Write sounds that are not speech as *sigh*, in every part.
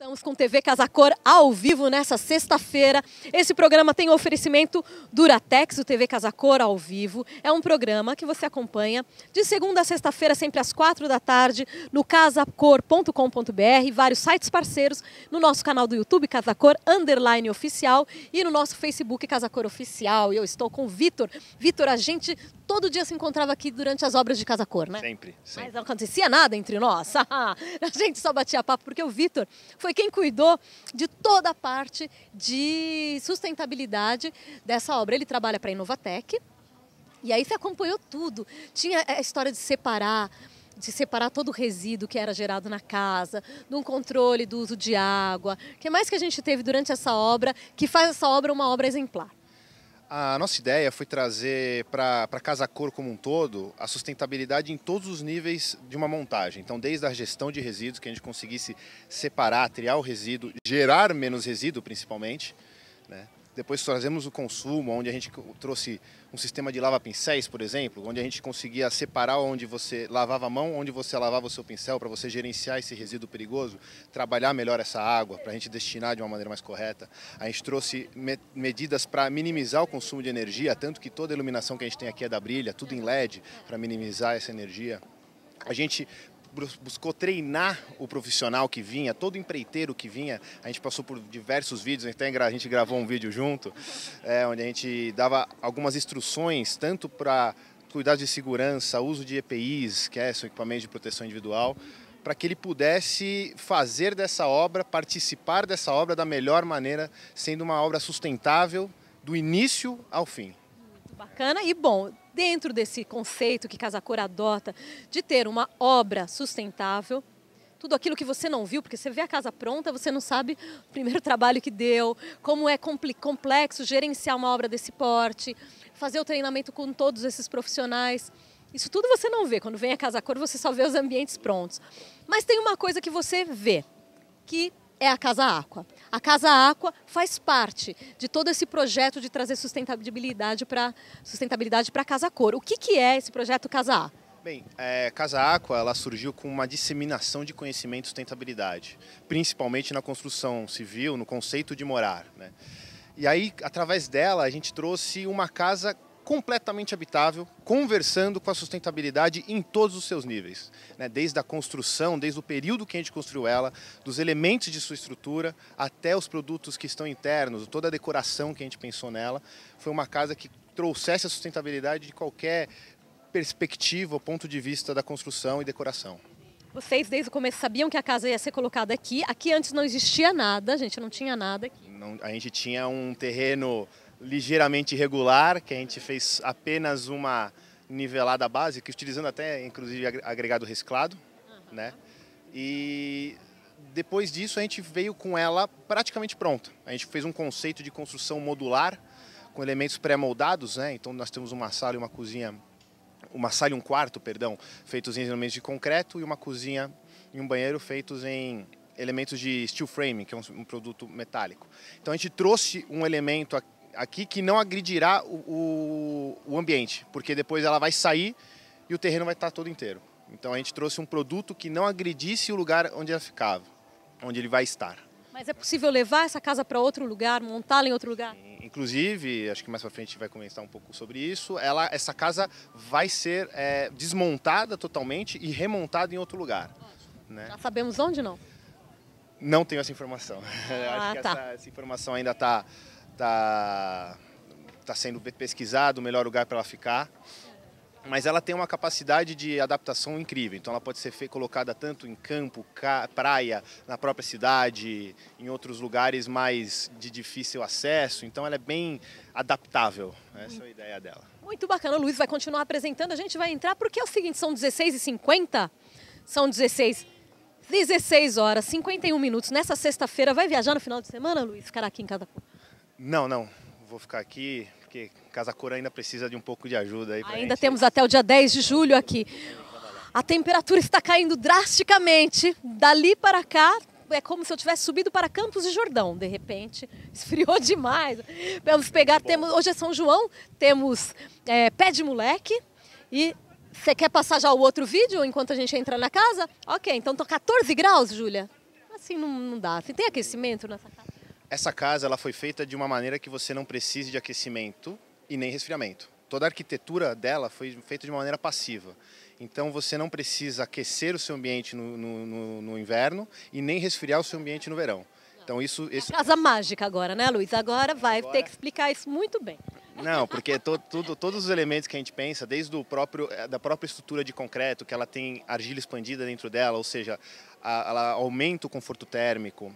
Estamos com TV Casacor ao vivo nessa sexta-feira. Esse programa tem oferecimento Duratex, o TV Casacor ao vivo. É um programa que você acompanha de segunda a sexta-feira, sempre às quatro da tarde, no casacor.com.br, vários sites parceiros, no nosso canal do YouTube Casacor Underline Oficial e no nosso Facebook Casacor Oficial. E eu estou com o Vitor. Vitor, a gente todo dia se encontrava aqui durante as obras de Casa Cor, né? Sempre, sempre. Mas não acontecia nada entre nós. *laughs* a gente só batia papo porque o Vitor foi quem cuidou de toda a parte de sustentabilidade dessa obra. Ele trabalha para a Inovatec e aí você acompanhou tudo. Tinha a história de separar de separar todo o resíduo que era gerado na casa, de um controle do uso de água. O que mais que a gente teve durante essa obra que faz essa obra uma obra exemplar? A nossa ideia foi trazer para a Casa Cor como um todo a sustentabilidade em todos os níveis de uma montagem. Então, desde a gestão de resíduos, que a gente conseguisse separar, triar o resíduo, gerar menos resíduo principalmente, né? Depois trazemos o consumo, onde a gente trouxe um sistema de lava-pincéis, por exemplo, onde a gente conseguia separar onde você lavava a mão, onde você lavava o seu pincel, para você gerenciar esse resíduo perigoso, trabalhar melhor essa água, para a gente destinar de uma maneira mais correta. A gente trouxe me medidas para minimizar o consumo de energia, tanto que toda a iluminação que a gente tem aqui é da brilha, tudo em LED, para minimizar essa energia. A gente buscou treinar o profissional que vinha, todo empreiteiro que vinha. A gente passou por diversos vídeos, até a gente gravou um vídeo junto, *laughs* é, onde a gente dava algumas instruções, tanto para cuidados de segurança, uso de EPIs, que é seu equipamento de proteção individual, para que ele pudesse fazer dessa obra, participar dessa obra da melhor maneira, sendo uma obra sustentável do início ao fim. Muito bacana e bom dentro desse conceito que Casa Cor adota de ter uma obra sustentável, tudo aquilo que você não viu, porque você vê a casa pronta, você não sabe o primeiro *laughs* trabalho que deu, como é complexo gerenciar uma obra desse porte, fazer o treinamento com todos esses profissionais. Isso tudo você não vê. Quando vem a Casa Cor, você só vê os ambientes prontos. Mas tem uma coisa que você vê, que é a Casa Aqua. A Casa Aqua faz parte de todo esse projeto de trazer sustentabilidade para sustentabilidade para a Casa Cor. O que, que é esse projeto Casa A? Bem, é, Casa Aqua ela surgiu com uma disseminação de conhecimento e sustentabilidade, principalmente na construção civil, no conceito de morar. Né? E aí, através dela, a gente trouxe uma casa completamente habitável, conversando com a sustentabilidade em todos os seus níveis, né? desde a construção, desde o período que a gente construiu ela, dos elementos de sua estrutura, até os produtos que estão internos, toda a decoração que a gente pensou nela. Foi uma casa que trouxesse a sustentabilidade de qualquer perspectiva ponto de vista da construção e decoração. Vocês, desde o começo, sabiam que a casa ia ser colocada aqui. Aqui antes não existia nada, a gente não tinha nada aqui. Não, a gente tinha um terreno ligeiramente irregular, que a gente fez apenas uma nivelada básica, utilizando até inclusive agregado reciclado, né? E depois disso a gente veio com ela praticamente pronta. A gente fez um conceito de construção modular com elementos pré-moldados, né? Então nós temos uma sala e uma cozinha, uma sala e um quarto, perdão, feitos em elementos de concreto e uma cozinha e um banheiro feitos em elementos de steel frame, que é um, produto metálico. Então a gente trouxe um elemento aqui que não agredirá o, o, o ambiente, porque depois ela vai sair e o terreno vai estar todo inteiro. Então a gente trouxe um produto que não agredisse o lugar onde ela ficava, onde ele vai estar. Mas é possível levar essa casa para outro lugar, montá-la em outro lugar? Inclusive, acho que mais para frente a gente vai comentar um pouco sobre isso. Ela, essa casa vai ser é, desmontada totalmente e remontada em outro lugar. Né? Já sabemos onde não? Não tenho essa informação. *laughs* Ah, acho que tá. essa, essa informação ainda está está tá sendo pesquisado o melhor lugar para ela ficar. Mas ela tem uma capacidade de adaptação incrível, então ela pode ser colocada tanto em campo, praia, na própria cidade, em outros lugares mais de difícil acesso, então ela é bem adaptável, essa é a ideia dela. Muito bacana, o Luiz vai continuar apresentando, a gente vai entrar, porque é o seguinte, são 16h50, são 16 16 horas, 51 minutos. Nessa sexta-feira, vai viajar no final de semana, Luiz? Ficará aqui em Catapu? Não, não. Vou ficar aqui, porque Casa Cor ainda precisa de um pouco de ajuda aí. Ainda gente. temos até o dia 10 de julho aqui. A temperatura está caindo drasticamente. Dali para cá, é como se eu tivesse subido para Campos de Jordão, de repente. *laughs* Esfriou demais. Vamos pegar, temos, hoje é São João, temos é, pé de moleque e. Você quer passar já o outro vídeo enquanto a gente entra na casa? Ok, então estão 14 graus, Júlia? Assim não, não dá. Assim, tem aquecimento nessa casa? Essa casa ela foi feita de uma maneira que você não precise de aquecimento e nem resfriamento. Toda a arquitetura dela foi feita de uma maneira passiva. Então você não precisa aquecer o seu ambiente no, no, no inverno e nem resfriar o seu ambiente no verão. Então isso, isso... É casa mágica agora, né, Luiz? Agora vai agora... ter que explicar isso muito bem. Não, porque to, todos os elementos que a gente pensa, desde o próprio, eh, da própria estrutura de concreto, que ela tem argila expandida dentro dela, ou seja, a, ela aumenta o conforto térmico,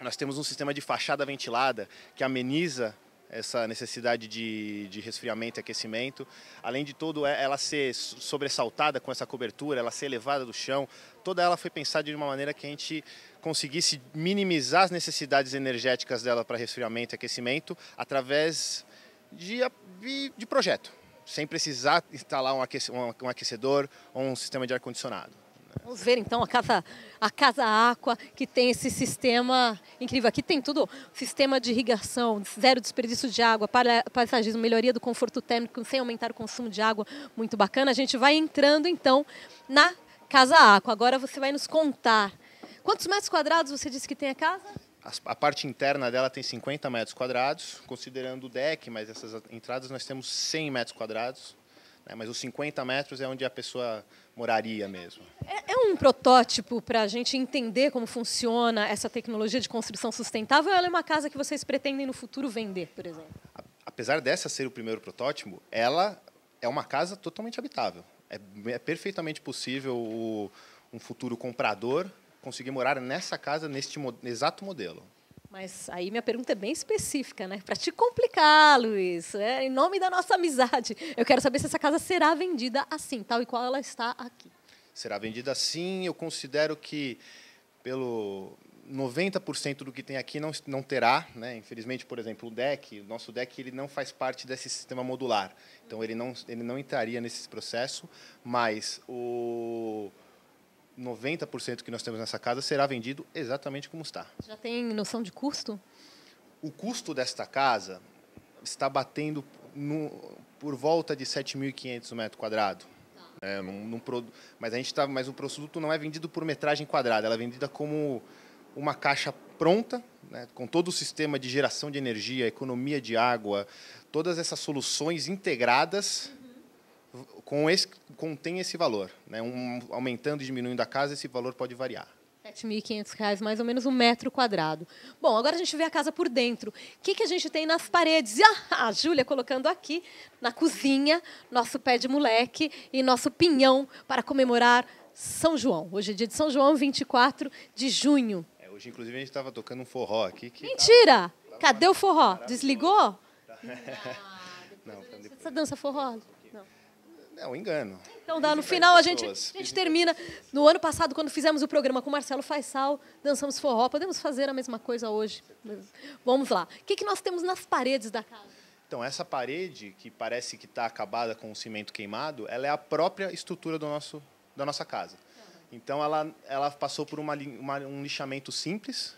nós temos um sistema de fachada ventilada que ameniza essa necessidade de, de resfriamento e aquecimento. Além de tudo, é, ela ser sobressaltada com essa cobertura, ela ser elevada do chão, toda ela foi pensada de uma maneira que a gente conseguisse minimizar as necessidades energéticas dela para resfriamento e aquecimento através de, de projeto, sem precisar instalar um aquecedor ou um sistema de ar-condicionado. Vamos ver então a casa, a casa Aqua, que tem esse sistema incrível. Aqui tem tudo: sistema de irrigação, zero desperdício de água, paisagismo, melhoria do conforto térmico sem aumentar o consumo de água. Muito bacana. A gente vai entrando então na Casa Aqua. Agora você vai nos contar. Quantos metros quadrados você disse que tem a casa? A parte interna dela tem 50 metros quadrados, considerando o deck, mas essas entradas nós temos 100 metros quadrados. Né? Mas os 50 metros é onde a pessoa moraria mesmo. É, é um protótipo para a gente entender como funciona essa tecnologia de construção sustentável? Ou ela é uma casa que vocês pretendem no futuro vender, por exemplo? Apesar dessa ser o primeiro protótipo, ela é uma casa totalmente habitável. É, é perfeitamente possível o, um futuro comprador conseguir morar nessa casa, neste mo exato modelo. Mas aí minha pergunta é bem específica, né? Para te complicar, Luiz, né? em nome da nossa amizade, eu quero saber se essa casa será vendida assim, tal e qual ela está aqui. Será vendida assim, eu considero que pelo 90% do que tem aqui não, não terá, né? Infelizmente, por exemplo, o deck, o nosso deck, ele não faz parte desse sistema modular. Então ele não ele não entraria nesse processo, mas o 90% que nós temos nessa casa será vendido exatamente como está. Já tem noção de custo? O custo desta casa está batendo no, por volta de 7.500 metros quadrados. Tá. É, num, num, mas a gente tá, mas o produto não é vendido por metragem quadrada, ela é vendida como uma caixa pronta, né, com todo o sistema de geração de energia, economia de água, todas essas soluções integradas com esse, contém esse valor. Né? Um, aumentando e diminuindo a casa, esse valor pode variar. R$ 7.500, mais ou menos um metro quadrado. Bom, agora a gente vê a casa por dentro. O que, que a gente tem nas paredes? *laughs* Ah, a Júlia colocando aqui, na cozinha, nosso pé de moleque e nosso pinhão para comemorar São João. Hoje é dia de São João, 24 de junho. É, hoje, inclusive, a gente estava tocando um forró aqui. Mentira! Tava, tava Cadê o forró? Desligou? *laughs* Não, Não, Essa dança forró. É um engano. Então dá, no final a gente, a gente termina. No ano passado, quando fizemos o programa com o Marcelo Faisal, dançamos forró. Podemos fazer a mesma coisa hoje. Vamos lá. O que, que nós temos nas paredes da casa? Então, essa parede, que parece que está acabada com o cimento queimado, ela é a própria estrutura do nosso, da nossa casa. Então, ela, ela passou por uma, uma um lixamento simples,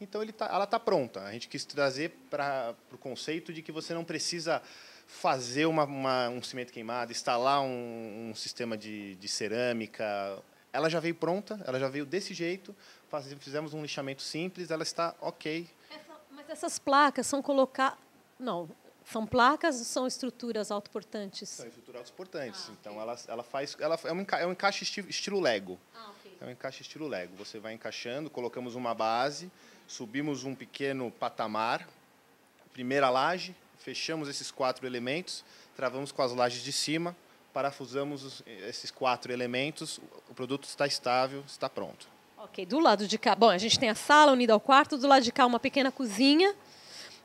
então ele tá, ela está pronta. A gente quis trazer para o conceito de que você não precisa fazer uma, uma, um cimento queimado, instalar um, um sistema de, de cerâmica. Ela já veio pronta, ela já veio desse jeito, faz, fizemos um lixamento simples, ela está ok. Essa, mas essas placas são colocadas. Não, são placas ou são estruturas autoportantes? São estruturas autoportantes. Ah, então, okay. ela, ela faz. Ela, é, um é um encaixe estilo, estilo Lego. Ah, okay. É um encaixe estilo Lego. Você vai encaixando, colocamos uma base, subimos um pequeno patamar, primeira laje, fechamos esses quatro elementos, travamos com as lajes de cima, parafusamos esses quatro elementos, o produto está estável, está pronto. Ok, do lado de cá, bom, a gente tem a sala unida ao quarto, do lado de cá uma pequena cozinha.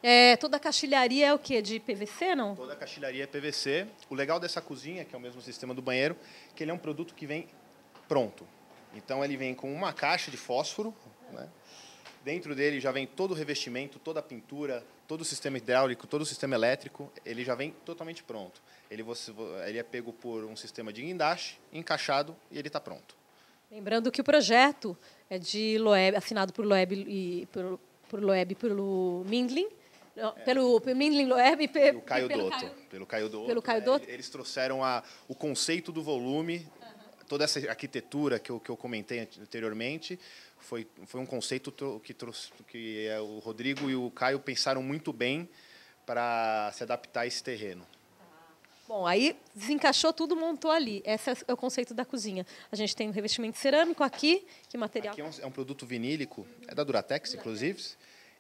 É, toda a caixilharia é o quê? De PVC, não? Toda a caixilharia é PVC. O legal dessa cozinha, que é o mesmo sistema do banheiro, que ele é um produto que vem pronto. Então ele vem com uma caixa de fósforo, né? Dentro dele já vem todo o revestimento, toda a pintura, todo o sistema hidráulico, todo o sistema elétrico, ele já vem totalmente pronto. Ele, você, ele é pego por um sistema de guindaste, encaixado e ele está pronto. Lembrando que o projeto é de Loeb, assinado por Loeb e por, por Loeb pelo Mindlin, não, é. pelo, pelo Mindlin Loeb e, pe, Caio pelo Caio, pelo Caio Doto. Pelo né? Caio Doto. eles trouxeram a, o conceito do volume toda essa arquitetura que eu, que eu comentei anteriormente foi, foi um conceito que, trouxe, que é o Rodrigo e o Caio pensaram muito bem para se adaptar a esse terreno. Tá. Bom, aí desencaixou tudo, montou ali. Esse é o conceito da cozinha. A gente tem um revestimento cerâmico aqui, que material. Aqui é um, é um produto vinílico, é da Duratex, Duratex. inclusive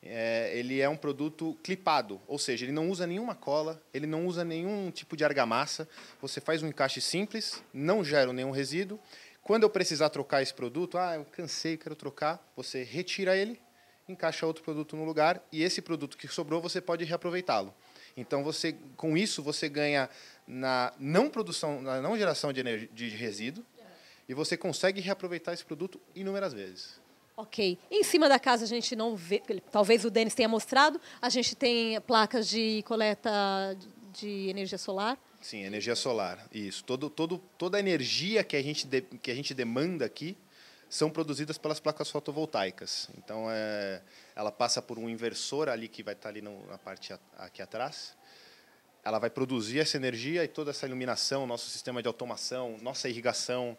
é, ele é um produto clipado, ou seja, ele não usa nenhuma cola, ele não usa nenhum tipo de argamassa. Você faz um encaixe simples, não gera nenhum resíduo. Quando eu precisar trocar esse produto, ah, eu cansei, quero trocar, você retira ele, encaixa outro produto no lugar e esse produto que sobrou você pode reaproveitá-lo. Então você, com isso você ganha na não produção, na não geração de, de resíduo e você consegue reaproveitar esse produto inúmeras vezes. Ok. Em cima da casa a gente não vê, talvez o Denis tenha mostrado, a gente tem placas de coleta de energia solar. Sim, energia solar, isso. Todo, todo, toda a energia que a, gente de, que a gente demanda aqui são produzidas pelas placas fotovoltaicas. Então, é, ela passa por um inversor ali que vai estar ali no, na parte a, aqui atrás. Ela vai produzir essa energia e toda essa iluminação, nosso sistema de automação, nossa irrigação,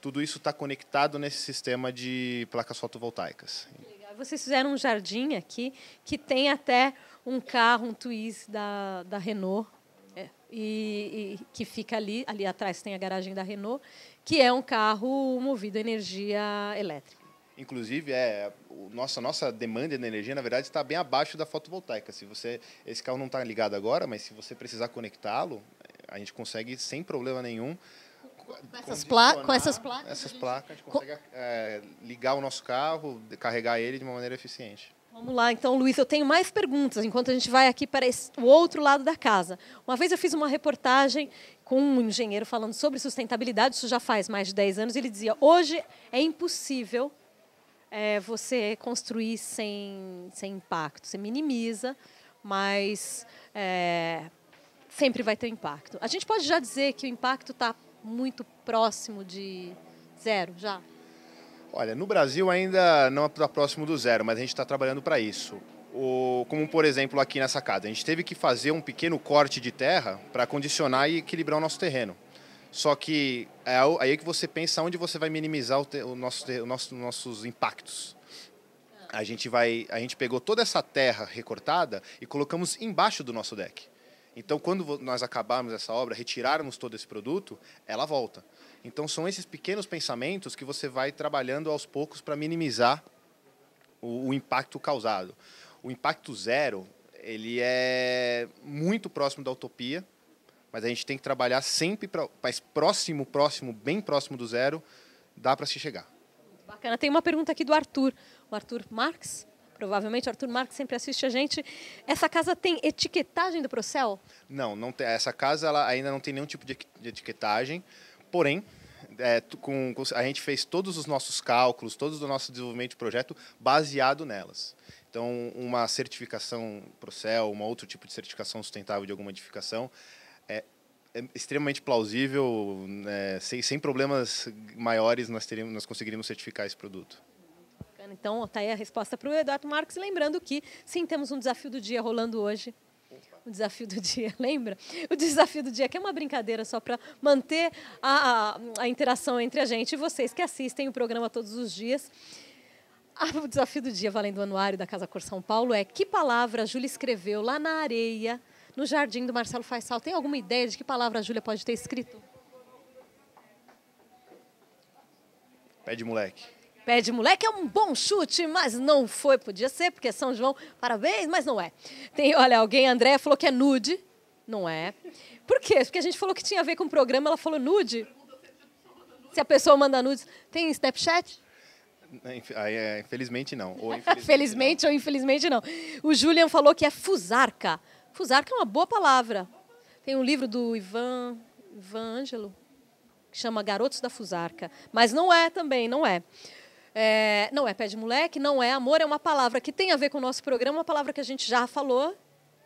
tudo isso está conectado nesse sistema de placas fotovoltaicas. Vocês fizeram um jardim aqui que tem até um carro, um Twiz da, da Renault, é, e, e, que fica ali, ali atrás tem a garagem da Renault, que é um carro movido a energia elétrica. Inclusive, é, nossa, nossa demanda de energia, na verdade, está bem abaixo da fotovoltaica. Se você, esse carro não está ligado agora, mas se você precisar conectá-lo, a gente consegue sem problema nenhum com essas, pla com essas placas? Essas placas, a gente consegue é, ligar o nosso carro, carregar ele de uma maneira eficiente. Vamos lá, então, Luiz, eu tenho mais perguntas enquanto a gente vai aqui para o outro lado da casa. Uma vez eu fiz uma reportagem com um engenheiro falando sobre sustentabilidade, isso já faz mais de 10 anos, e ele dizia: hoje é impossível é, você construir sem, sem impacto. Você minimiza, mas é, sempre vai ter impacto. A gente pode já dizer que o impacto está muito próximo de zero já? Olha, no Brasil ainda não está é próximo do zero, mas a gente está trabalhando para isso. O, como, por exemplo, aqui nessa casa, a gente teve que fazer um pequeno corte de terra para condicionar e equilibrar o nosso terreno. Só que é aí é que você pensa onde você vai minimizar o, te, o nosso, o nosso, nossos impactos. A gente, vai, a gente pegou toda essa terra recortada e colocamos embaixo do nosso deck. Então, quando nós acabarmos essa obra, retirarmos todo esse produto, ela volta. Então, são esses pequenos pensamentos que você vai trabalhando aos poucos para minimizar o, o impacto causado. O impacto zero, ele é muito próximo da utopia, mas a gente tem que trabalhar sempre para, mais próximo, próximo, bem próximo do zero, dá para se chegar. Bacana. Tem uma pergunta aqui do Arthur. O Arthur Marx provavelmente, Arthur Marques sempre assiste a gente. Essa casa tem etiquetagem do Procel? Não, não tem, essa casa ela ainda não tem nenhum tipo de etiquetagem, porém, é, com, a gente fez todos os nossos cálculos, todo o nosso desenvolvimento de projeto baseado nelas. Então, uma certificação Procel, um outro tipo de certificação sustentável de alguma edificação, é, é extremamente plausível, né, sem, sem problemas maiores nós, teríamos, nós conseguiríamos certificar esse produto bacana. Né? Então, está aí a resposta para o Eduardo Marques. Lembrando que, sim, temos um desafio do dia rolando hoje. O desafio do dia, *laughs* lembra? O desafio do dia, que é uma brincadeira só para manter a, a, a, interação entre a gente e vocês que assistem o programa todos os dias. Ah, o desafio do dia, valendo o anuário da Casa Cor São Paulo, é que palavra a Júlia escreveu lá na areia, no jardim do Marcelo Faisal. Tem alguma ideia de que palavra a Júlia pode ter escrito? Pede, moleque. Pé de moleque é um bom chute, mas não foi. Podia ser, porque é São João, parabéns, mas não é. Tem, olha, alguém, André, falou que é nude. Não é. Por quê? Porque a gente falou que tinha a ver com o programa, ela falou nude. Se a pessoa manda nude Tem Snapchat? É, infelizmente não. Ou *laughs* infelizmente, Felizmente não. ou infelizmente não. O Julian falou que é fusarca. Fusarca é uma boa palavra. Tem um livro do Ivan, Ivan que chama Garotos da Fusarca. Mas não é também, não é. É, não é pé de moleque, não é amor, é uma palavra que tem a ver com o nosso programa, uma palavra que a gente já falou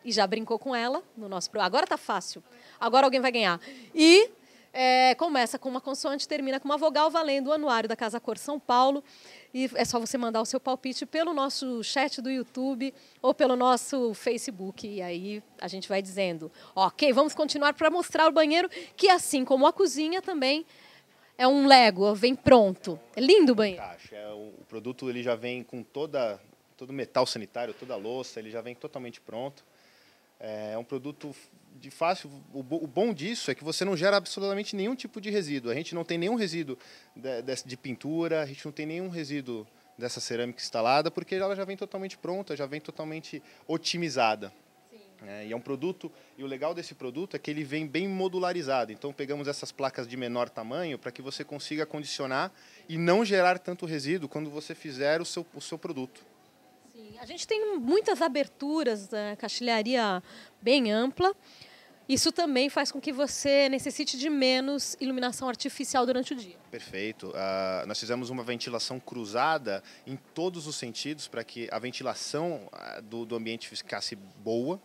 e já brincou com ela no nosso programa. Agora tá fácil. Agora alguém vai ganhar. E é, começa com uma consoante, termina com uma vogal, valendo o anuário da Casa Cor São Paulo. E é só você mandar o seu palpite pelo nosso chat do YouTube ou pelo nosso Facebook. E aí a gente vai dizendo. Ok, vamos continuar para mostrar o banheiro, que assim como a cozinha também é um Lego, vem pronto. É lindo o banheiro. Caixa, é o produto ele já vem com toda todo metal sanitário, toda a louça, ele já vem totalmente pronto. É, um produto de fácil. O, bom disso é que você não gera absolutamente nenhum tipo de resíduo. A gente não tem nenhum resíduo de, de pintura, a gente não tem nenhum resíduo dessa cerâmica instalada, porque ela já vem totalmente pronta, já vem totalmente otimizada. É, e é um produto, e o legal desse produto é que ele vem bem modularizado. Então pegamos essas placas de menor tamanho para que você consiga condicionar e não gerar tanto resíduo quando você fizer o seu, o seu produto. Sim, a gente tem muitas aberturas, a né? caixilharia bem ampla. Isso também faz com que você necessite de menos iluminação artificial durante o dia. Perfeito. Uh, nós fizemos uma ventilação cruzada em todos os sentidos para que a ventilação ah, do, do ambiente ficasse boa,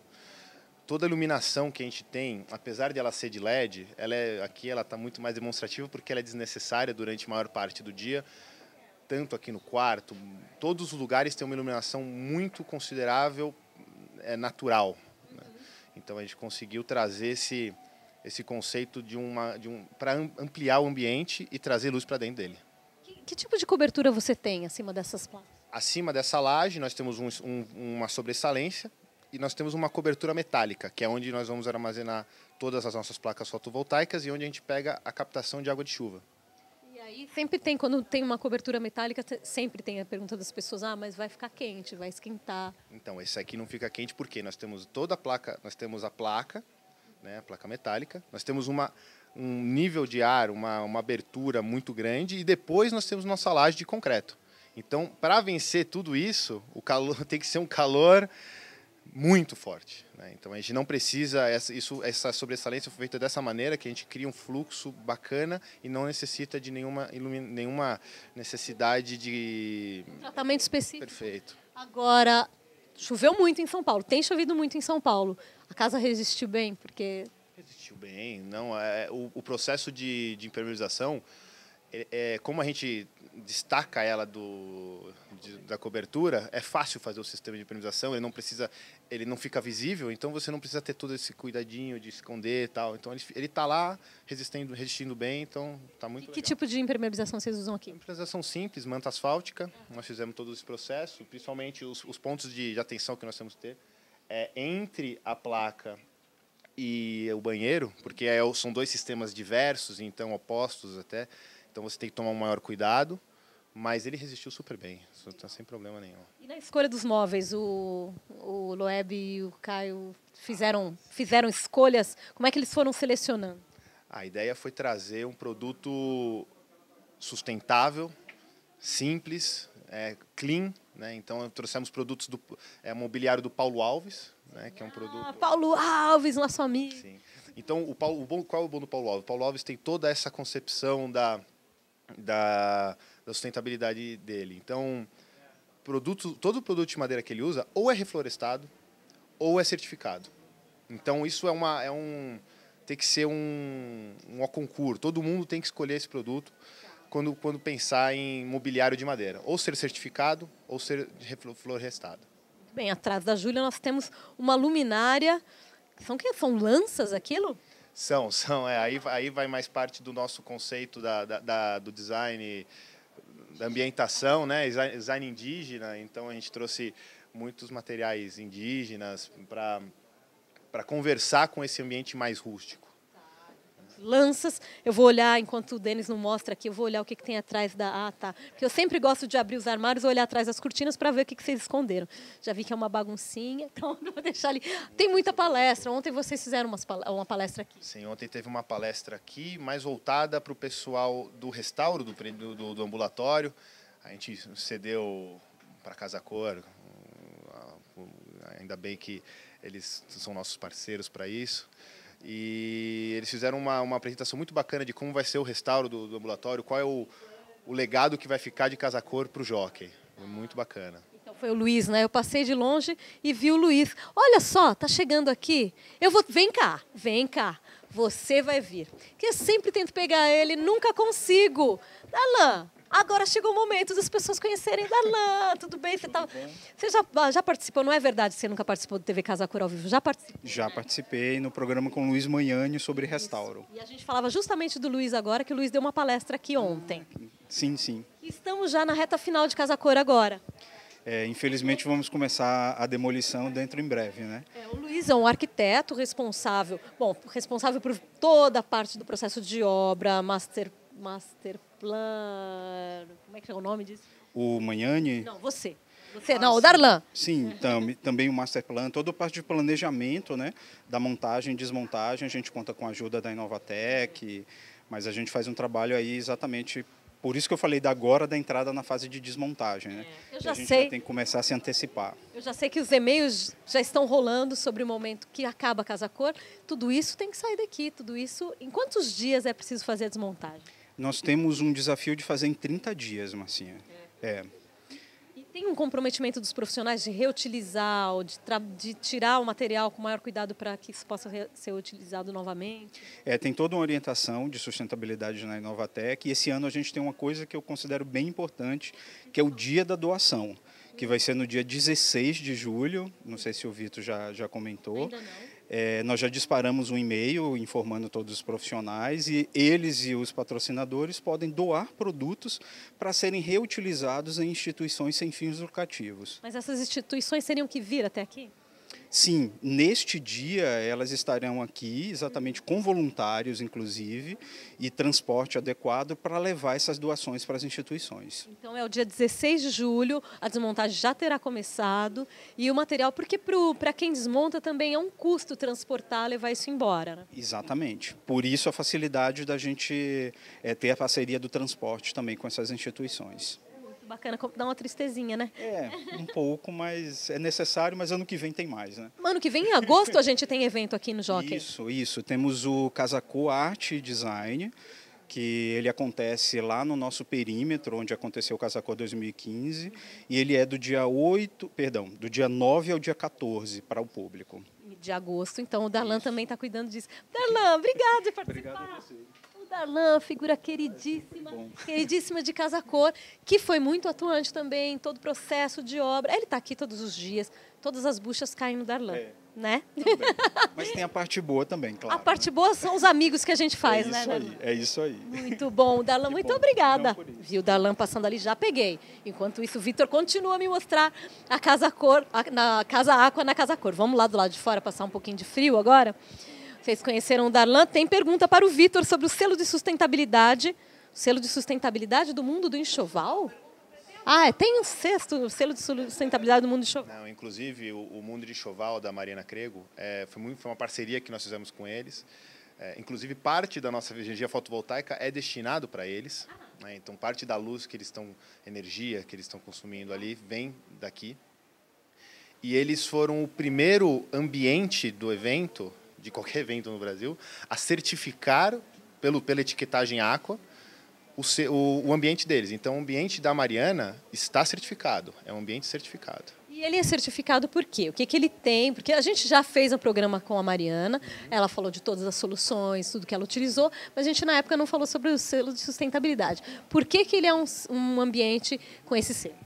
toda a iluminação que a gente tem, apesar de ela ser de LED, ela é, aqui ela está muito mais demonstrativa porque ela é desnecessária durante a maior parte do dia, tanto aqui no quarto, todos os lugares têm uma iluminação muito considerável, é natural. Né? Então a gente conseguiu trazer esse esse conceito de uma de um para ampliar o ambiente e trazer luz para dentro dele. Que, que, tipo de cobertura você tem acima dessas placas? Acima dessa laje nós temos um, um, uma sobressalência e nós temos uma cobertura metálica, que é onde nós vamos armazenar todas as nossas placas fotovoltaicas e onde a gente pega a captação de água de chuva. E aí sempre tem, quando tem uma cobertura metálica, sempre tem a pergunta das pessoas, ah, mas vai ficar quente, vai esquentar. Então, esse aqui não fica quente porque nós temos toda a placa, nós temos a placa, né, a placa metálica, nós temos uma um nível de ar, uma, uma abertura muito grande, e depois nós temos nossa laje de concreto. Então, para vencer tudo isso, o calor *laughs* tem que ser um calor muito forte. Né? Então a gente não precisa, essa, isso, essa sobressalência foi feita dessa maneira, que a gente cria um fluxo bacana e não necessita de nenhuma, nenhuma necessidade de. Tratamento específico. Perfeito. Agora, choveu muito em São Paulo, tem chovido muito em São Paulo. A casa resistiu bem, porque. Resistiu bem, não. É, o, o processo de, de impermeabilização é, é, como a gente destaca ela do, de, da cobertura, é fácil fazer o sistema de premização, ele não precisa, ele não fica visível, então você não precisa ter todo esse cuidadinho de esconder e tal. Então ele está lá resistindo, resistindo bem, então está muito. E que legal. tipo de impermeabilização vocês usam aqui? Impermeabilização simples, manta asfáltica. Nós fizemos todo esse processo, principalmente os, os pontos de, de, atenção que nós temos que ter é, entre a placa e o banheiro, porque é, são dois sistemas diversos, então opostos até. Então você tem que tomar um maior cuidado, mas ele resistiu super bem, tá sem problema nenhum. E na escolha dos móveis, o, o Loeb e o Caio fizeram, fizeram escolhas, como é que eles foram selecionando? A ideia foi trazer um produto sustentável, simples, é, clean, né? Então trouxemos produtos do é, mobiliário do Paulo Alves, né? Que é um produto. Ah, Paulo Alves, nosso amigo. Sim. Então o Paulo, qual é o bom do Paulo Alves? O Paulo Alves tem toda essa concepção da da, da sustentabilidade dele. Então, produto, todo produto de madeira que ele usa ou é reflorestado ou é certificado. Então, isso é, uma, é um tem que ser um, um concurso. Todo mundo tem que escolher esse produto quando, quando pensar em mobiliário de madeira. Ou ser certificado ou ser reflorestado. Bem, atrás da Júlia nós temos uma luminária. São que São lanças aquilo? São, são. É, aí, aí vai mais parte do nosso conceito da, da, da do design, da ambientação, né? design indígena. Então a gente trouxe muitos materiais indígenas para conversar com esse ambiente mais rústico lanças, eu vou olhar, enquanto o Denis não mostra aqui, eu vou olhar o que, que tem atrás da. Ah, tá. Porque eu sempre gosto de abrir os armários e olhar atrás das cortinas para ver o que, que vocês esconderam. Já vi que é uma baguncinha, *laughs* então vou deixar ali. Tem muita palestra. Ontem vocês fizeram umas, uma palestra aqui. Sim, ontem teve uma palestra aqui, mais voltada para o pessoal do restauro do, do, do ambulatório. A gente cedeu para Casa Cor, ainda bem que eles são nossos parceiros para isso. E eles fizeram uma, uma apresentação muito bacana de como vai ser o restauro do, do ambulatório, qual é o, o legado que vai ficar de Casa Cor para o jockey. É muito bacana. Então foi o Luiz, né? Eu passei de longe e vi o Luiz. Olha só, tá chegando aqui. Eu vou, vem cá, vem cá. Você vai vir. Que eu sempre tento pegar ele, nunca consigo. Alain, Agora chegou o momento das pessoas conhecerem Darlan. Tudo bem? Você, tá... você já, ah, já participou? Não é verdade que você nunca participou do TV Casa Cor ao vivo? Já participou? Já participei no programa com o Luiz Manhani sobre restauro. Isso. E a gente falava justamente do Luiz agora, que o Luiz deu uma palestra aqui ontem. Ah, sim, sim. Estamos já na reta final de Casa Cor agora. É, infelizmente, vamos começar a demolição dentro em breve. Né? É, o Luiz é um arquiteto responsável, bom, responsável por toda a parte do processo de obra, master Master Plan. Como é que é o nome disso? O Manhane? Não, você. Você, ah, não, o Darlan. Sim, tam, também o Master Plan, toda a parte de planejamento, né? Da montagem e desmontagem, a gente conta com a ajuda da Inovatec, mas a gente faz um trabalho aí exatamente. Por isso que eu falei da agora da entrada na fase de desmontagem, né? É, eu já a gente sei. Já tem que começar a se antecipar. Eu já sei que os e-mails já estão rolando sobre o momento que acaba a casa cor. Tudo isso tem que sair daqui, tudo isso. Em quantos dias é preciso fazer a desmontagem? Nós temos um desafio de fazer em 30 dias, Marcinha. É. é. E tem um comprometimento dos profissionais de reutilizar, ou de, de tirar o material com maior cuidado para que isso possa ser utilizado novamente? É, tem toda uma orientação de sustentabilidade na Inovatec. E esse ano a gente tem uma coisa que eu considero bem importante, que é o dia da doação que vai ser no dia 16 de julho. Não sei se o Vitor já, já comentou. Ainda não. É, nós já disparamos um e-mail informando todos os profissionais e eles e os patrocinadores podem doar produtos para serem reutilizados em instituições sem fins lucrativos. Mas essas instituições teriam que vir até aqui? Sim, neste dia elas estarão aqui, exatamente com voluntários, inclusive, e transporte adequado para levar essas doações para as instituições. Então é o dia 16 de julho, a desmontagem já terá começado e o material, porque para quem desmonta também é um custo transportar, levar isso embora. Né? Exatamente. Por isso a facilidade da gente é, ter a parceria do transporte também com essas instituições. Bacana, dá uma tristezinha, né? É, um pouco, mas é necessário, mas ano que vem tem mais, né? Ano que vem, em agosto, a gente tem evento aqui no Jockey. Isso, isso. Temos o Casacô Arte e Design, que ele acontece lá no nosso perímetro, onde aconteceu o Casacô 2015, e ele é do dia 8, perdão, do dia 9 ao dia 14 para o público. De agosto, então o Darlan Isso. também está cuidando disso. Darlan, obrigado por participar. Obrigado a você. Darlan, figura queridíssima, queridíssima de Casa Cor, que foi muito atuante também em todo o processo de obra. Ele está aqui todos os dias, todas as buchas caem no Darlan. É. Né? Mas tem a parte boa também, claro. A parte né? boa são os amigos que a gente faz, é né? Aí, é isso aí. Muito bom, Darlan, muito bom. obrigada. Viu, Darlan passando ali, já peguei. Enquanto isso, o Vitor continua a me mostrar a casa cor, a, na casa água, na casa cor. Vamos lá do lado de fora passar um pouquinho de frio agora? Vocês conheceram o Darlan. Tem pergunta para o Vitor sobre o selo de sustentabilidade. O selo de sustentabilidade do mundo do enxoval? Ah, é, tem um sexto selo de sustentabilidade do mundo de enxoval. Não, inclusive, o, o Mundo de Enxoval, da Mariana Crego, é, foi, muito, foi uma parceria que nós fizemos com eles. É, inclusive, parte da nossa energia fotovoltaica é destinado para eles. Né? Então, parte da luz que eles estão, energia que eles estão consumindo ali, vem daqui. E eles foram o primeiro ambiente do evento de qualquer evento no Brasil, a certificar pelo, pela etiquetagem Aqua o, o, o ambiente deles. Então, o ambiente da Mariana está certificado, é um ambiente certificado. E ele é certificado por quê? O que, que ele tem? Porque a gente já fez um programa com a Mariana, uhum. ela falou de todas as soluções, tudo que ela utilizou, mas a gente na época não falou sobre o selo de sustentabilidade. Por que, que ele é um, um ambiente com esse selo?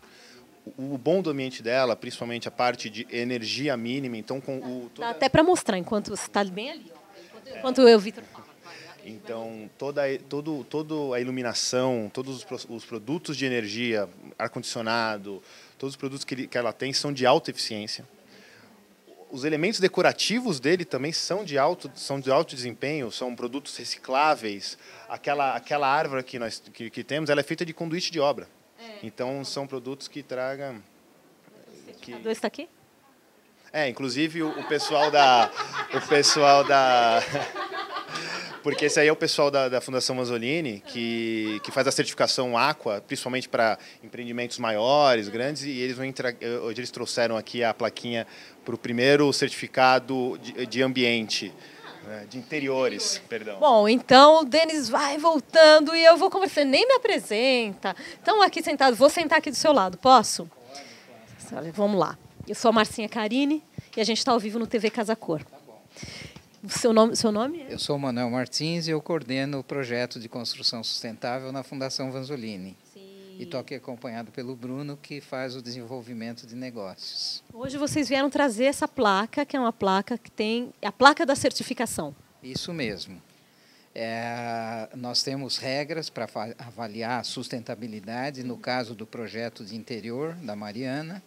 o bom do ambiente dela, principalmente a parte de energia mínima, então com o... Toda... Dá até para mostrar, enquanto está bem ali, enquanto, é. eu, Vitor, então, toda, todo, todo a iluminação, todos os, os produtos de energia, ar-condicionado, todos os produtos que, ele, que, ela tem são de alta eficiência. Os elementos decorativos dele também são de alto, são de alto desempenho, são produtos recicláveis. Aquela, aquela árvore que nós que, que temos ela é feita de conduíte de obra. É. Então, são produtos que tragam... Que... A está aqui? É, inclusive o, pessoal da... o pessoal da... *laughs* Porque esse aí é o pessoal da, da, Fundação Manzolini, que, que faz a certificação Aqua, principalmente para empreendimentos maiores, uhum. grandes, e eles, eh, hoje eles trouxeram aqui a plaquinha para o primeiro certificado de, de ambiente é, de interiores, perdão. Bom, então o Denis vai voltando e eu vou conversar Nem me apresenta. Estão aqui sentados. Vou sentar aqui do seu lado, posso? vamos lá. Eu sou a Marcinha Carini e a gente está ao vivo no TV Casa Cor. Tá seu nome, seu nome é? Eu sou Manuel Martins e eu coordeno o projeto de construção sustentável na Fundação Vanzolini. E estou aqui acompanhado pelo Bruno, que faz o desenvolvimento de negócios. Hoje vocês vieram trazer essa placa, que é uma placa que tem a placa da certificação. Isso mesmo. É, nós temos regras para avaliar a sustentabilidade, no caso do projeto de interior da Mariana.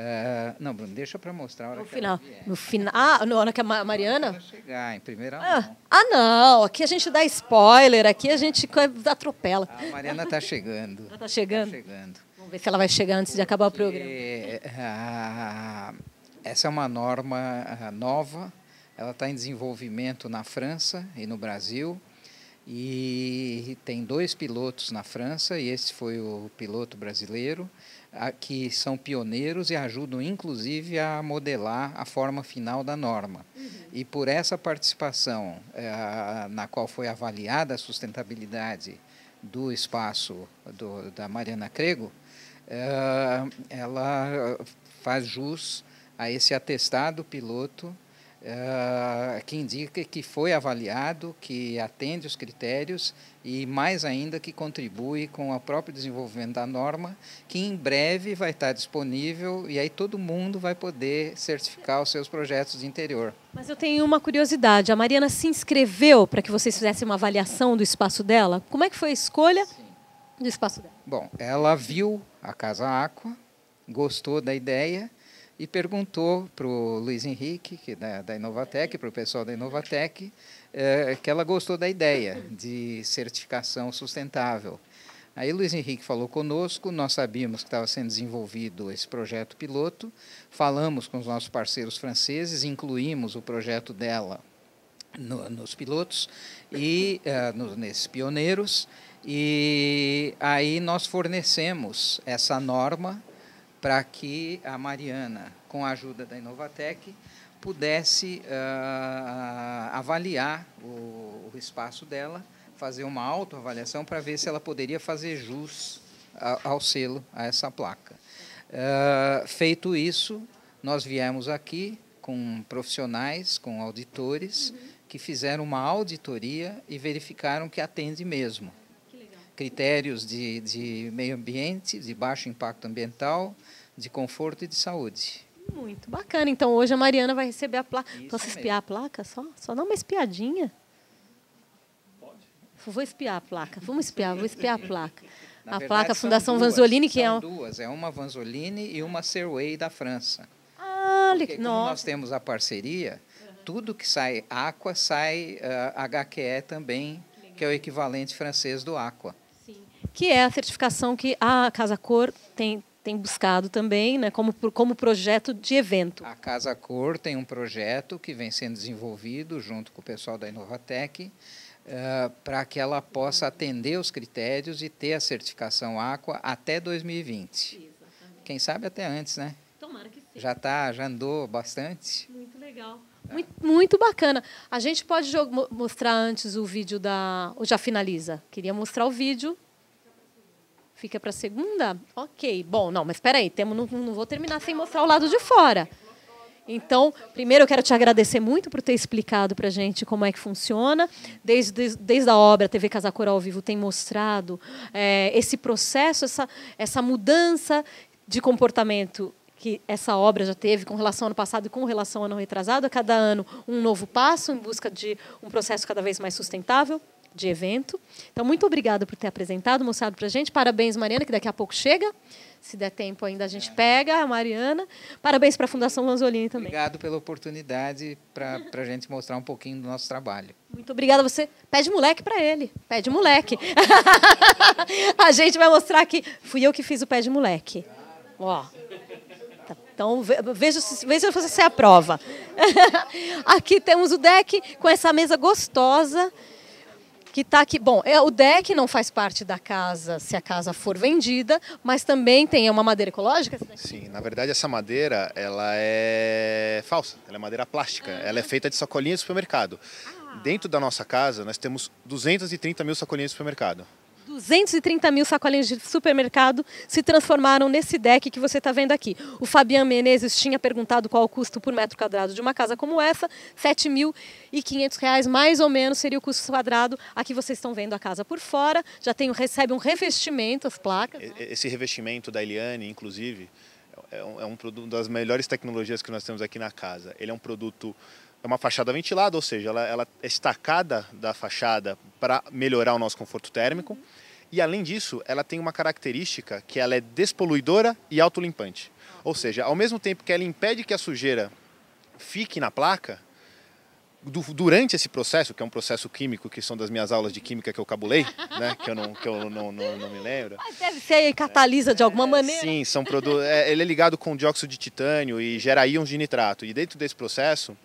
Eh, não, Bruno, deixa para mostrar a hora no que final, No final. Ah, na hora que a Mariana. chegar, em primeira ah, ah, não. Aqui a gente dá spoiler, aqui a gente atropela. A Mariana está chegando. Ela está chegando? Tá chegando. Vamos ver se ela vai chegar antes Porque, de acabar o programa. Ah, essa é uma norma ah, nova, ela está em desenvolvimento na França e no Brasil. E tem dois pilotos na França, e esse foi o piloto brasileiro que são pioneiros e ajudam, inclusive, a modelar a forma final da norma. Uhum. E por essa participação é, na qual foi avaliada a sustentabilidade do espaço do, da Mariana Crego, é, ela faz jus a esse atestado piloto ah, que indica que foi avaliado, que atende os critérios e, mais ainda, que contribui com o próprio desenvolvimento da norma, que em breve vai estar disponível e aí todo mundo vai poder certificar os seus projetos de interior. Mas eu tenho uma curiosidade: a Mariana se inscreveu para que vocês fizessem uma avaliação do espaço dela? Como é que foi a escolha? Sim do espaço dela? Bom, ela viu a Casa Aqua, gostou da ideia e perguntou para o Luiz Henrique, que da, né, da Inovatec, para o pessoal da Inovatec, é, que ela gostou da ideia de certificação sustentável. Aí Luiz Henrique falou conosco, nós sabíamos que estava sendo desenvolvido esse projeto piloto, falamos com os nossos parceiros franceses, incluímos o projeto dela no, nos pilotos e uh, no, nesses pioneiros, e aí nós fornecemos essa norma para que a Mariana, com a ajuda da Inovatec, pudesse uh, avaliar o, o, espaço dela, fazer uma autoavaliação para ver se ela poderia fazer jus ao selo, a essa placa. Uh, feito isso, nós viemos aqui com profissionais, com auditores, uhum. que fizeram uma auditoria e verificaram que atende mesmo critérios de, de meio ambiente, de baixo impacto ambiental, de conforto e de saúde. Muito bacana. Então hoje a Mariana vai receber a placa. Posso espiar a placa só? Só dá uma espiadinha. Pode. Vou espiar a placa. Vamos espiar, vou espiar a placa. *laughs* Na a verdade, placa Fundação duas, Vanzolini, que é duas, é uma Vanzolini e uma Serway da França. Ah, Porque, como nossa. nós temos a parceria, uhum. tudo que sai Aqua sai uh, ah, HQE também, que é o equivalente francês do Aqua que é a certificação que a Casa Cor tem, tem buscado também, né, como, como projeto de evento. A Casa Cor tem um projeto que vem sendo desenvolvido junto com o pessoal da Inovatec, uh, eh, para que ela possa atender os critérios e ter a certificação Aqua até 2020. Exatamente. Quem sabe até antes, né? Tomara que sim. Já tá, já andou bastante. Muito legal. É. Muito, muito, bacana. A gente pode mostrar antes o vídeo da. Ou já finaliza? Queria mostrar o vídeo Fica para segunda? Ok. Bom, não, mas espera aí, não, não vou terminar sem mostrar o lado de fora. Então, primeiro eu quero te agradecer muito por ter explicado para a gente como é que funciona. Desde, desde, desde a obra, a TV Casa Coral ao Vivo tem mostrado é, esse processo, essa, essa mudança de comportamento que essa obra já teve com relação ao ano passado e com relação ao ano retrasado. A cada ano, um novo passo em busca de um processo cada vez mais sustentável de evento. Então, muito obrigada por ter apresentado, mostrado para a gente. Parabéns, Mariana, que daqui a pouco chega. Se der tempo ainda, a gente pega a Mariana. Parabéns para a Fundação Lanzolini também. Obrigado pela oportunidade para a gente mostrar um pouquinho do nosso trabalho. Muito obrigada. Você pede moleque para ele. Pede moleque. *laughs* a gente vai mostrar que fui eu que fiz o pé de moleque. Ó. Tá então, veja, veja se você aprova. *laughs* Aqui temos o deck com essa mesa gostosa que está aqui. Bom, é, o deck não faz parte da casa se a casa for vendida, mas também tem é uma madeira ecológica? Sim, na verdade essa madeira ela é falsa, ela é madeira plástica, ah. ela é feita de sacolinha de supermercado. Ah. Dentro da nossa casa nós temos 230 mil sacolinhas de supermercado. 230 mil sacolinhas de supermercado se transformaram nesse deck que você está vendo aqui. O Fabian Menezes tinha perguntado qual o custo por metro quadrado de uma casa como essa, 7.500 reais mais ou menos seria o custo quadrado. Aqui vocês estão vendo a casa por fora, já tem, recebe um revestimento, as placas. Né? Esse revestimento da Eliane, inclusive, é um, é um das melhores tecnologias que nós temos aqui na casa. Ele é um produto é uma fachada ventilada, ou seja, ela, ela é estacada da fachada para melhorar o nosso conforto térmico. Uhum. E além disso, ela tem uma característica que ela é despoluidora e autolimpante. Ou seja, ao mesmo tempo que ela impede que a sujeira fique na placa, durante esse processo, que é um processo químico, que são das minhas aulas de química que eu cabulei, né, que eu não, que eu não, não, não me lembro. Mas deve ser, catalisa é, de alguma é, maneira. Sim, são É, ele é ligado com dióxido de titânio e gera íons de nitrato. E dentro desse processo,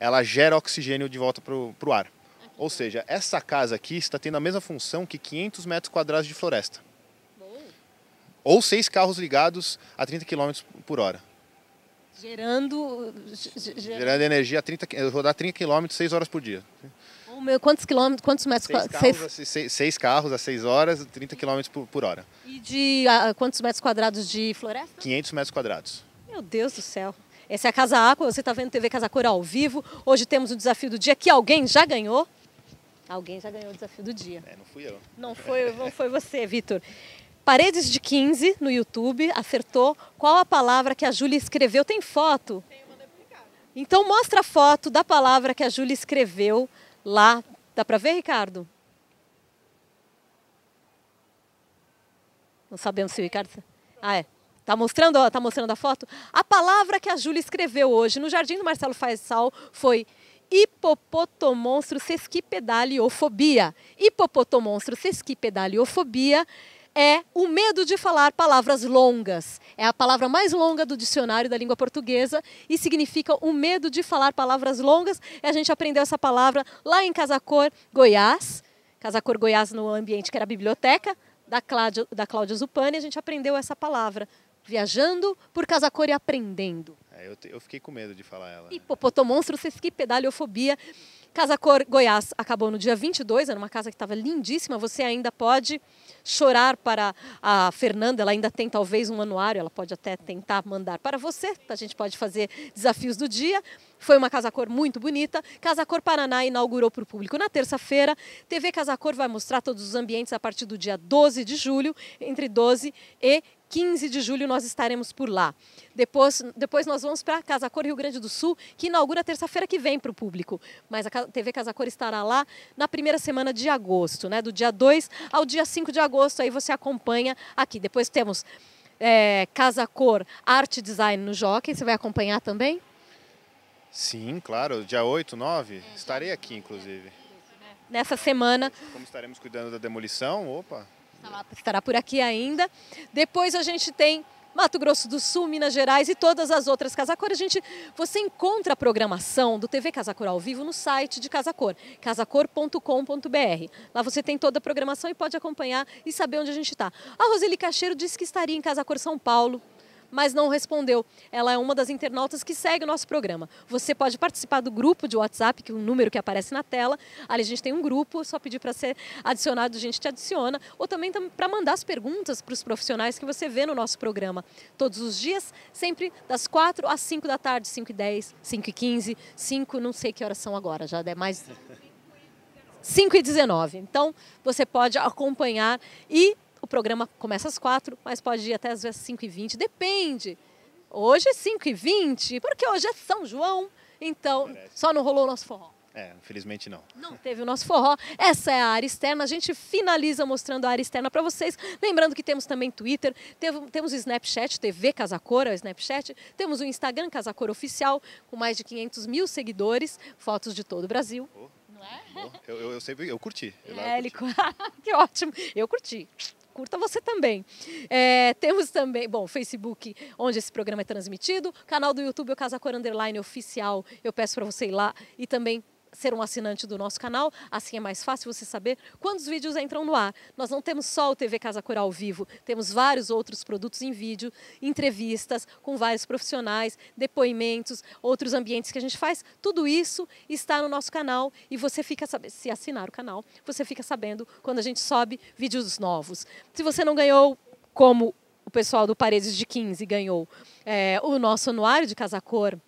ela gera oxigênio de volta para o ar. Ou seja, essa casa aqui está tendo a mesma função que 500 metros quadrados de floresta. Bom. Ou seis carros ligados a 30 km por hora. Gerando, gerando... gerando energia a 30, rodar 30 km 6 horas por dia. Oh, meu, quantos quilômetros, quantos metros seis quadrados? Carros seis... A, seis, seis carros a 6 horas, 30 km por, por hora. E de a, quantos metros quadrados de floresta? 500 metros quadrados. Meu Deus do céu. Essa é a Casa Aqua, você está vendo TV Casa Cor ao vivo. Hoje temos o desafio do dia que alguém já ganhou. Alguém já ganhou o desafio do dia. É, não fui eu. Não foi, não foi você, Vitor. Paredes de 15 no YouTube acertou qual a palavra que a Júlia escreveu. Tem foto? Tem uma duplicada. Então mostra a foto da palavra que a Júlia escreveu lá. Dá para ver, Ricardo? Não sabemos se o Ricardo. Ah, é. Tá mostrando, ó, tá mostrando a foto? A palavra que a Júlia escreveu hoje no Jardim do Marcelo Faisal foi hipopotomonstro sesquipedaliofobia. Hipopotomonstro sesquipedaliofobia é o medo de falar palavras longas. É a palavra mais longa do dicionário da língua portuguesa e significa o medo de falar palavras longas. E a gente aprendeu essa palavra lá em Casacor, Goiás. Casacor, Goiás, no ambiente que era a biblioteca da Cláudia, da Cláudia Zupani, a gente aprendeu essa palavra. Viajando por Casacor e aprendendo. Aí é, eu, eu fiquei com medo de falar ela. Né? Hipopotomonstro, sesqui, pedaliofobia. Casa Cor Goiás acabou no dia 22, era uma casa que estava lindíssima. Você ainda pode chorar para a Fernanda, ela ainda tem talvez um anuário, ela pode até tentar mandar para você. A gente pode fazer desafios do dia. Foi uma Casa Cor muito bonita. Casa Cor Paraná inaugurou para o público na terça-feira. TV Casa Cor vai mostrar todos os ambientes a partir do dia 12 de julho, entre 12 e 15 de julho nós estaremos por lá. Depois, depois nós vamos para a Casa Cor Rio Grande do Sul, que inaugura terça-feira que vem para o público. Mas a TV Casa Cor estará lá na primeira semana de agosto, né? do dia 2 ao dia 5 de agosto. Aí você acompanha aqui. Depois temos é, Casa Cor Arte Design no Jockey. Você vai acompanhar também? Sim, claro. Dia 8, 9, estarei aqui, inclusive. Nessa semana. Como estaremos cuidando da demolição, opa, estará por aqui ainda. Depois a gente tem Mato Grosso do Sul, Minas Gerais e todas as outras Casacor. A gente, você encontra a programação do TV Casacor ao vivo no site de Casacor, casacor.com.br. Lá você tem toda a programação e pode acompanhar e saber onde a gente está. A Roseli Cacheiro disse que estaria em Casacor São Paulo mas não respondeu. Ela é uma das internautas que segue o nosso programa. Você pode participar do grupo de WhatsApp, que é o número que aparece na tela. Ali a gente tem um grupo, só pedir para ser adicionado, a gente te adiciona. Ou também para mandar as perguntas para os profissionais que você vê no nosso programa. Todos os dias, sempre das 4 às 5 da tarde, 5 e 10, 5 e 15, 5, não sei que horas são agora, já é mais 5 *laughs* e 19. Então, você pode acompanhar e o programa começa às quatro, mas pode ir até às vezes e vinte. depende. Hoje é cinco e vinte porque hoje é São João, então Parece. só não rolou o nosso forró. É, infelizmente não. Não teve o nosso forró. Essa é a área externa. A gente finaliza mostrando a área externa para vocês. Lembrando que temos também Twitter, temos o Snapchat, TV Casacor, é o Snapchat. Temos o Instagram Casacor Oficial, com mais de 500 mil seguidores, fotos de todo o Brasil. Oh, não é? Eu, eu, eu, sempre, eu curti. Eu é, eu curti. *laughs* que ótimo. Eu curti curta você também. É, temos também, bom, Facebook, onde esse programa é transmitido, canal do YouTube, o Casa Cor Underline Oficial, eu peço para você ir lá e também ser um assinante do nosso canal, assim é mais fácil você saber quantos vídeos entram no ar. Nós não temos só o TV Casa Coral vivo, temos vários outros produtos em vídeo, entrevistas com vários profissionais, depoimentos, outros ambientes que a gente faz. Tudo isso está no nosso canal e você fica se assinar o canal, você fica sabendo quando a gente sobe vídeos novos. Se você não ganhou como o pessoal do Paredes de 15 ganhou é, o nosso anuário de Casa Cor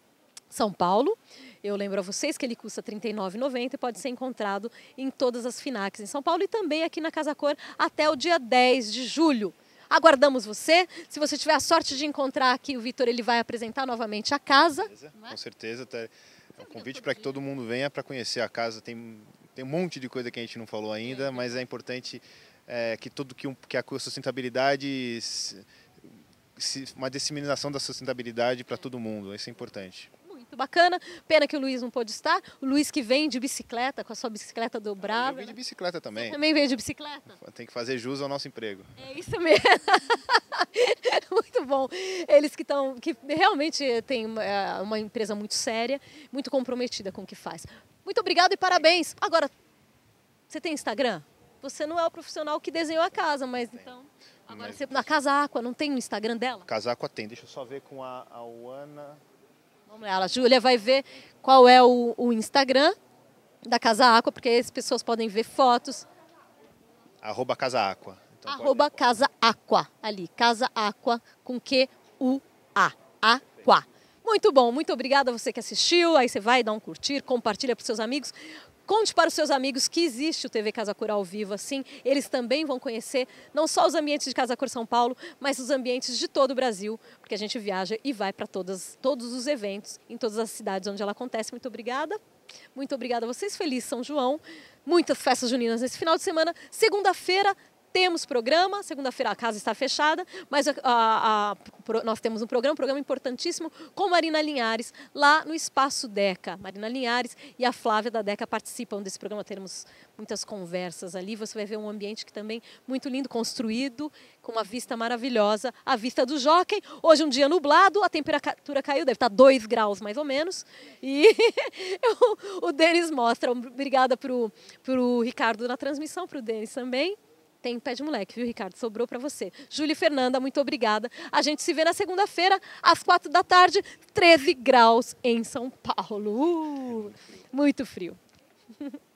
São Paulo, eu lembro a vocês que ele custa R$ 39,90 e pode ser encontrado em todas as FINACs em São Paulo e também aqui na Casa Cor até o dia 10 de julho. Aguardamos você. Se você tiver a sorte de encontrar aqui o Vitor, ele vai apresentar novamente a casa. Com certeza, é? com certeza até é um convite para que todo mundo venha para conhecer a casa. Tem, tem um monte de coisa que a gente não falou ainda, é. mas é importante é, que tudo que, um, que a sustentabilidade, se, uma disseminação da sustentabilidade para é. todo mundo. Isso é importante muito bacana. Pena que o Luiz não pôde estar. O Luiz que vem de bicicleta, com a sua bicicleta dobrada. Eu vim de bicicleta também. Você também veio de bicicleta? Tem que fazer jus ao nosso emprego. É isso mesmo. *laughs* muito bom. Eles que estão, que realmente têm é, uma empresa muito séria, muito comprometida com o que faz. Muito obrigado e parabéns. Agora, você tem Instagram? Você não é o profissional que desenhou a casa, mas tem. então. Agora, mas... você, na Casa Aqua, não tem o Instagram dela? Casa Aqua tem, deixa eu só ver com a, a Ana. Vamos lá, a Júlia vai ver qual é o, o Instagram da Casa Água porque as pessoas podem ver fotos. Arroba Casa Então Arroba pode... Casa Aqua, ali, Casa Aqua com Q-U-A, Aqua. Muito bom, muito obrigada a você que assistiu. Aí você vai dar um curtir, compartilha para seus amigos. Conte para os seus amigos que existe o TV Casa Cor ao vivo, assim eles também vão conhecer não só os ambientes de Casa Cor São Paulo, mas os ambientes de todo o Brasil, porque a gente viaja e vai para todos os eventos em todas as cidades onde ela acontece. Muito obrigada. Muito obrigada a vocês. Feliz São João. Muitas festas juninas nesse final de semana. Segunda-feira temos programa, segunda-feira a casa está fechada, mas a, a, a, nós temos um programa, um programa importantíssimo com Marina Linhares, lá no Espaço Deca. Marina Linhares e a Flávia da Deca participam desse programa, teremos muitas conversas ali. Você vai ver um ambiente que também muito lindo, construído, com uma vista maravilhosa, a vista do Jockey. Hoje um dia nublado, a temperatura caiu, deve estar 2 graus mais ou menos. E *laughs* o Denis mostra. Obrigada para o Ricardo na transmissão, para o Denis também tem pé de moleque, viu, Ricardo? Sobrou para você. Júlia Fernanda, muito obrigada. A gente se vê na segunda-feira, às quatro da tarde, 13 graus em São Paulo. Uh, muito frio. *laughs*